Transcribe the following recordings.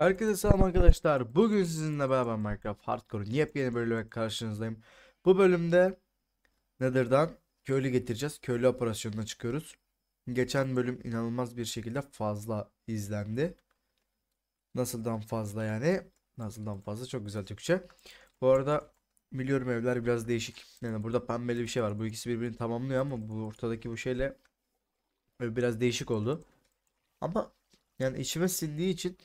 Herkese selam arkadaşlar. Bugün sizinle beraber Minecraft Hardcore'un yepyeni bölümüne karşınızdayım. Bu bölümde Nether'dan köylü getireceğiz. Köylü operasyonuna çıkıyoruz. Geçen bölüm inanılmaz bir şekilde fazla izlendi. Nasıldan fazla yani? Nasıldan fazla çok güzel Türkçe. Bu arada biliyorum evler biraz değişik. Yani burada pembeli bir şey var. Bu ikisi birbirini tamamlıyor ama bu ortadaki bu şeyle biraz değişik oldu. Ama yani içime sindiği için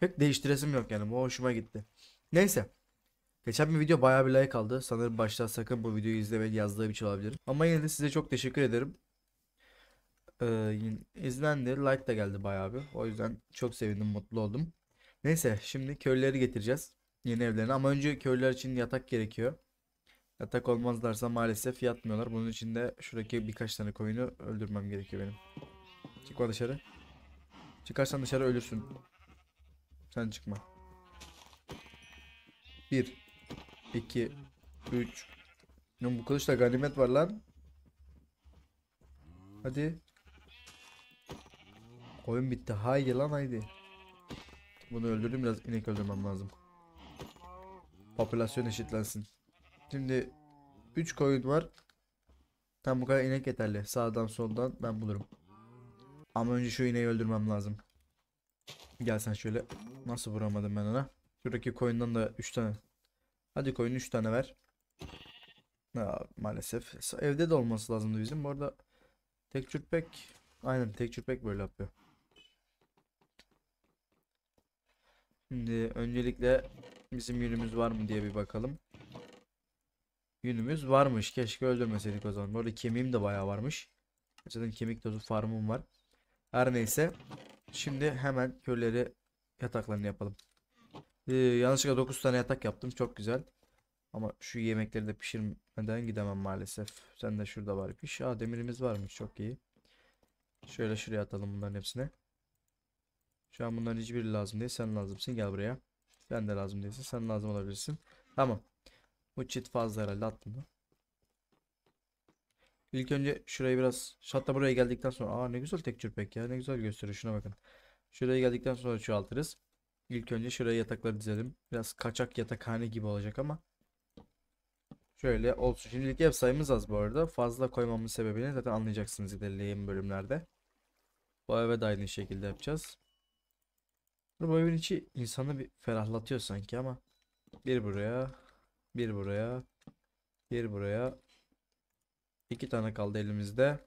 Pek değiştiresim yok yani. Bu hoşuma gitti. Neyse. Geçen bir video bayağı bir like aldı. Sanırım başta sakın bu videoyu izlemek yazdığı bir şey olabilir. Ama yine de size çok teşekkür ederim. Ee, izlendi. Like da geldi bayağı bir. O yüzden çok sevindim, mutlu oldum. Neyse şimdi köyleri getireceğiz. Yeni evlerine. Ama önce köyler için yatak gerekiyor. Yatak olmazlarsa maalesef yatmıyorlar. Bunun için de şuradaki birkaç tane koyunu öldürmem gerekiyor benim. Çıkma dışarı. Çıkarsan dışarı ölürsün. Sen çıkma. 1 2 3 Lan bu kılıçta ganimet var lan. Hadi. Oyun bitti. Haydi lan haydi. Bunu öldürdüm biraz inek öldürmem lazım. Popülasyon eşitlensin. Şimdi 3 koyun var. Tam bu kadar inek yeterli. Sağdan soldan ben bulurum. Ama önce şu ineği öldürmem lazım. Gel sen şöyle. Nasıl vuramadım ben ona? Şuradaki koyundan da 3 tane. Hadi koyun 3 tane ver. Ya, maalesef. Evde de olması lazımdı bizim. Bu arada tek çürpek. Aynen tek çürpek böyle yapıyor. Şimdi öncelikle bizim yünümüz var mı diye bir bakalım. Yünümüz varmış. Keşke öldürmeseydik o zaman. Bu arada kemiğim de bayağı varmış. Zaten kemik tozu farmım var. Her neyse. Şimdi hemen köyleri yataklarını yapalım. Ee, yanlışlıkla 9 tane yatak yaptım. Çok güzel. Ama şu yemekleri de pişirmeden gidemem maalesef. Sen de şurada var piş. Aa demirimiz varmış. Çok iyi. Şöyle şuraya atalım bunların hepsini. Şu an bunların hiçbiri lazım değil. Sen lazımsın. Gel buraya. Ben de lazım değilsin. Sen lazım olabilirsin. Tamam. Bu çit fazla herhalde attım da. İlk önce şurayı biraz hatta buraya geldikten sonra aa ne güzel tek çürpek ya ne güzel gösteriyor şuna bakın. Şuraya geldikten sonra çoğaltırız. İlk önce şuraya yatakları dizelim. Biraz kaçak yatakhane gibi olacak ama. Şöyle olsun. Şimdilik ev sayımız az bu arada. Fazla koymamın sebebini zaten anlayacaksınız ilerleyen bölümlerde. Bu eve de aynı şekilde yapacağız. Bu evin içi insanı bir ferahlatıyor sanki ama. Bir buraya. Bir buraya. Bir buraya. İki tane kaldı elimizde.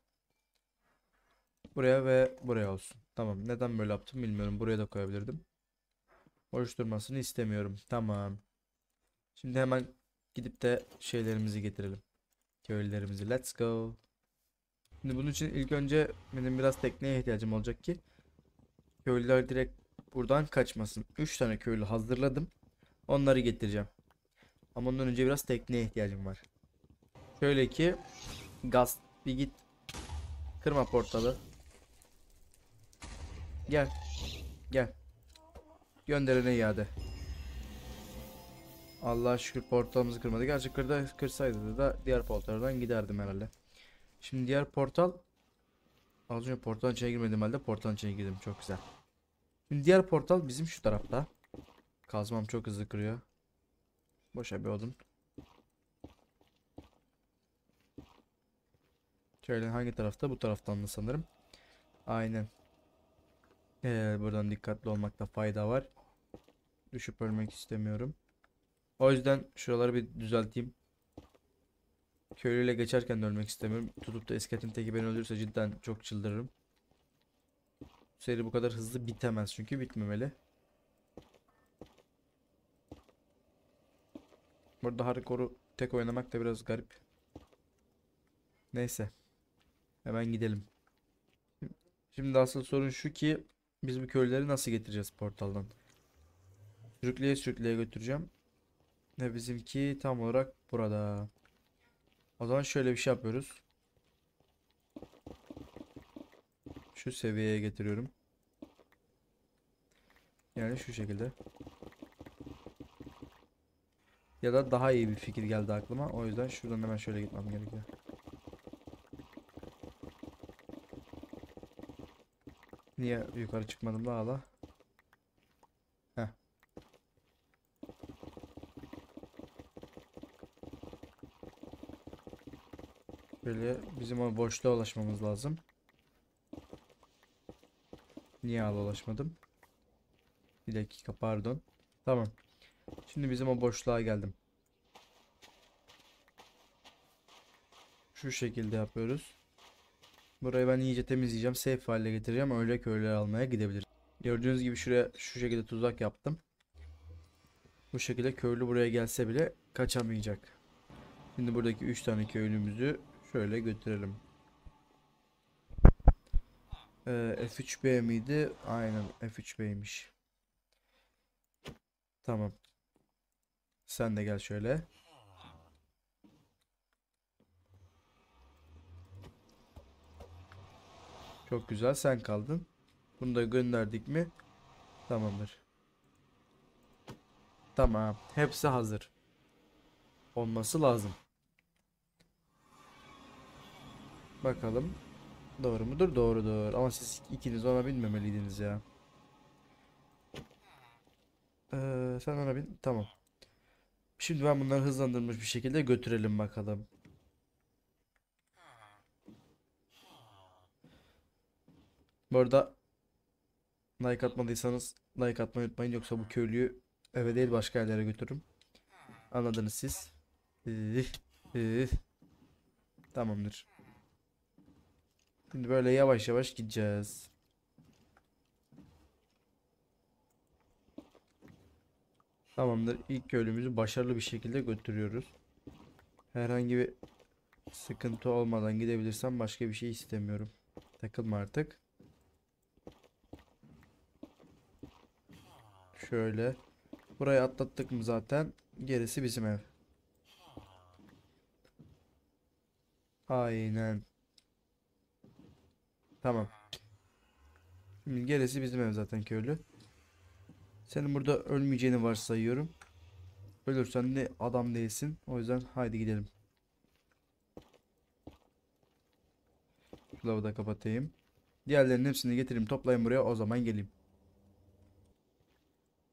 Buraya ve buraya olsun. Tamam. Neden böyle yaptım bilmiyorum. Buraya da koyabilirdim. Boş durmasını istemiyorum. Tamam. Şimdi hemen gidip de şeylerimizi getirelim. Köylülerimizi. Let's go. Şimdi bunun için ilk önce benim biraz tekneye ihtiyacım olacak ki köylüler direkt buradan kaçmasın. 3 tane köylü hazırladım. Onları getireceğim. Ama ondan önce biraz tekneye ihtiyacım var. Şöyle ki Gaz bir git. Kırma portalı. Gel. Gel. Gönderene iade. Allah şükür portalımızı kırmadı. Gerçi kırda, kırsaydı da diğer portaldan giderdim herhalde. Şimdi diğer portal. Az önce portalın içine girmedim halde portalın içine girdim. Çok güzel. Şimdi diğer portal bizim şu tarafta. Kazmam çok hızlı kırıyor. Boşa bir odun. Şöyle hangi tarafta? Bu taraftan da sanırım. Aynen. Ee, buradan dikkatli olmakta fayda var. Düşüp ölmek istemiyorum. O yüzden şuraları bir düzelteyim. Köylüyle geçerken de ölmek istemiyorum. Tutup da esketin teki beni öldürürse cidden çok çıldırırım. Seri bu kadar hızlı bitemez çünkü bitmemeli. Burada harikoru tek oynamak da biraz garip. Neyse. Hemen gidelim. Şimdi asıl sorun şu ki biz bu köyleri nasıl getireceğiz portaldan? Sürükleye sürükleye götüreceğim. Ne bizimki tam olarak burada. O zaman şöyle bir şey yapıyoruz. Şu seviyeye getiriyorum. Yani şu şekilde. Ya da daha iyi bir fikir geldi aklıma. O yüzden şuradan hemen şöyle gitmem gerekiyor. Niye yukarı çıkmadım la la? Böyle bizim o boşluğa ulaşmamız lazım. Niye hala ulaşmadım? Bir dakika pardon. Tamam. Şimdi bizim o boşluğa geldim. Şu şekilde yapıyoruz. Burayı ben iyice temizleyeceğim. Safe haline getireceğim. Öyle köyleri almaya gidebilir. Gördüğünüz gibi şuraya şu şekilde tuzak yaptım. Bu şekilde köylü buraya gelse bile kaçamayacak. Şimdi buradaki 3 tane köylümüzü şöyle götürelim. Ee, F3B miydi? Aynen F3B'ymiş. Tamam. Sen de gel şöyle. Çok güzel sen kaldın. Bunu da gönderdik mi? Tamamdır. Tamam. Hepsi hazır. Olması lazım. Bakalım. Doğru mudur? Doğrudur. Ama siz ikiniz ona binmemeliydiniz ya. Ee, sen ona bin. Tamam. Şimdi ben bunları hızlandırmış bir şekilde götürelim bakalım. Bu arada like atmadıysanız like atmayı unutmayın. Yoksa bu köylüyü eve değil başka yerlere götürürüm. Anladınız siz. Tamamdır. Şimdi böyle yavaş yavaş gideceğiz. Tamamdır. İlk köylümüzü başarılı bir şekilde götürüyoruz. Herhangi bir sıkıntı olmadan gidebilirsem başka bir şey istemiyorum. Takılma artık. Şöyle. Burayı atlattık mı zaten. Gerisi bizim ev. Aynen. Tamam. Şimdi gerisi bizim ev zaten köylü. Senin burada ölmeyeceğini varsayıyorum. Ölürsen de adam değilsin. O yüzden haydi gidelim. Lavı da kapatayım. Diğerlerinin hepsini getireyim toplayın buraya o zaman geleyim.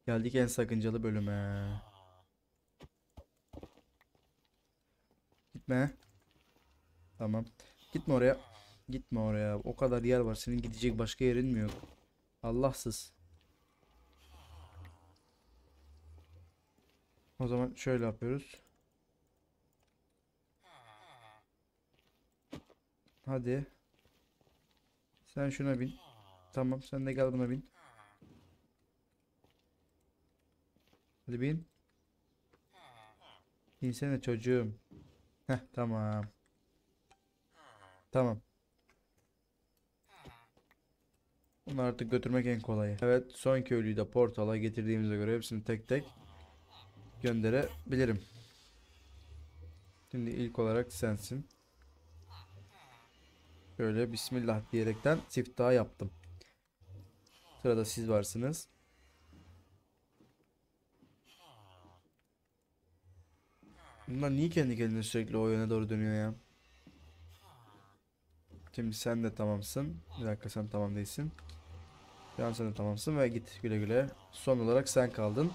Geldik en sakıncalı bölüme. Gitme. Tamam. Gitme oraya. Gitme oraya. O kadar yer var. Senin gidecek başka yerin mi yok? Allahsız. O zaman şöyle yapıyoruz. Hadi. Sen şuna bin. Tamam sen de gel buna bin. Hadi bin. İnsene çocuğum. Heh tamam. Tamam. Bunu artık götürmek en kolayı. Evet son köylüyü de portala getirdiğimize göre hepsini tek tek gönderebilirim. Şimdi ilk olarak sensin. Böyle bismillah diyerekten siftah yaptım. Sırada siz varsınız. Bunlar niye kendi kendine sürekli o yöne doğru dönüyor ya? Şimdi sen de tamamsın. Bir dakika sen tamam değilsin. Şu an sen de tamamsın ve git güle güle. Son olarak sen kaldın.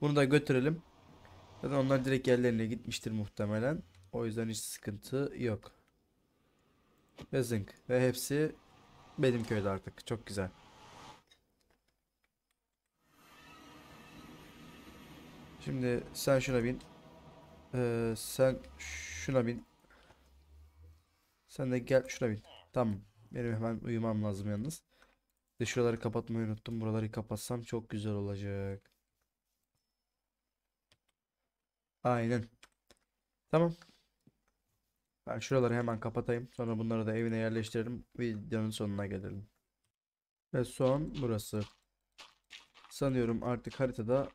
Bunu da götürelim. Zaten onlar direkt yerlerine gitmiştir muhtemelen. O yüzden hiç sıkıntı yok. Ve zinc. Ve hepsi benim köyde artık. Çok güzel. Şimdi sen şuna bin. Ee, sen şuna bin. Sen de gel şuna bin. Tamam. Benim hemen uyumam lazım yalnız. De şuraları kapatmayı unuttum. Buraları kapatsam çok güzel olacak. Aynen. Tamam. Ben şuraları hemen kapatayım. Sonra bunları da evine yerleştirelim. Videonun sonuna gelelim. Ve son burası. Sanıyorum artık haritada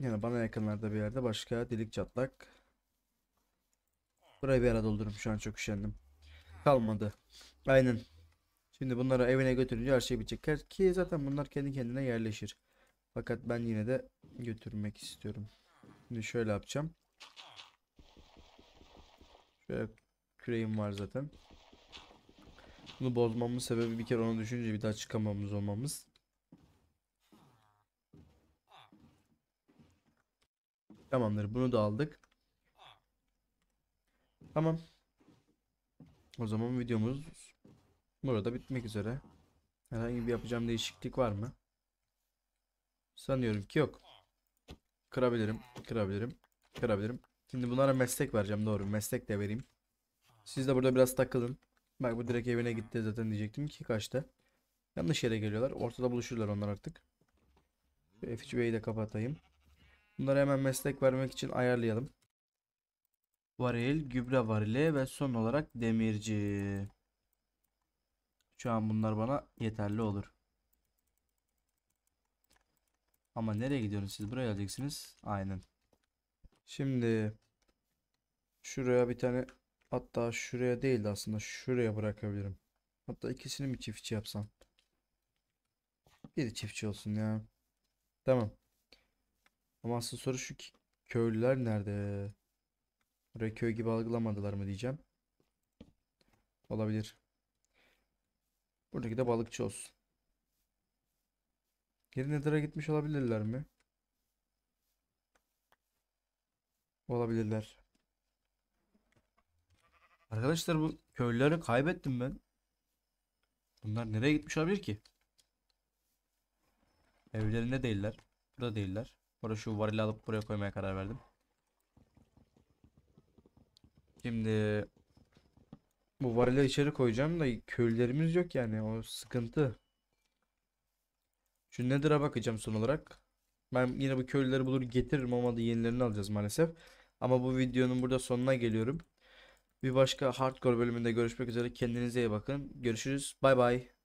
yani bana yakınlarda bir yerde başka delik çatlak Burayı bir ara doldururum. Şu an çok üşendim. Kalmadı. Aynen. Şimdi bunları evine götürünce her şey bitecek. Ki zaten bunlar kendi kendine yerleşir. Fakat ben yine de götürmek istiyorum. Şimdi şöyle yapacağım. Şöyle küreğim var zaten. Bunu bozmamın sebebi bir kere onu düşünce bir daha çıkamamız olmamız. Tamamdır bunu da aldık. Tamam. O zaman videomuz burada bitmek üzere. Herhangi bir yapacağım değişiklik var mı? Sanıyorum ki yok. Kırabilirim, kırabilirim, kırabilirim. Şimdi bunlara meslek vereceğim doğru. Meslek de vereyim. Siz de burada biraz takılın. Bak bu direkt evine gitti zaten diyecektim ki kaçta. Yanlış yere geliyorlar. Ortada buluşurlar onlar artık. Şu F3B'yi de kapatayım. Bunlara hemen meslek vermek için ayarlayalım. Varil, gübre varili ve son olarak demirci. Şu an bunlar bana yeterli olur. Ama nereye gidiyorsunuz siz? Buraya geleceksiniz. Aynen. Şimdi şuraya bir tane hatta şuraya değil de aslında şuraya bırakabilirim. Hatta ikisini bir çiftçi yapsam? Biri çiftçi olsun ya. Tamam. Ama asıl soru şu ki köylüler nerede? Burayı köy gibi algılamadılar mı diyeceğim. Olabilir. Buradaki de balıkçı olsun. Geri Nether'a gitmiş olabilirler mi? Olabilirler. Arkadaşlar bu köylüleri kaybettim ben. Bunlar nereye gitmiş olabilir ki? Evlerinde değiller. Burada değiller. Burada şu varili alıp buraya koymaya karar verdim. Şimdi bu varili içeri koyacağım da köylerimiz yok yani o sıkıntı. Şu nedir'a bakacağım son olarak. Ben yine bu köylüleri bulur getiririm ama da yenilerini alacağız maalesef. Ama bu videonun burada sonuna geliyorum. Bir başka hardcore bölümünde görüşmek üzere. Kendinize iyi bakın. Görüşürüz. Bay bay.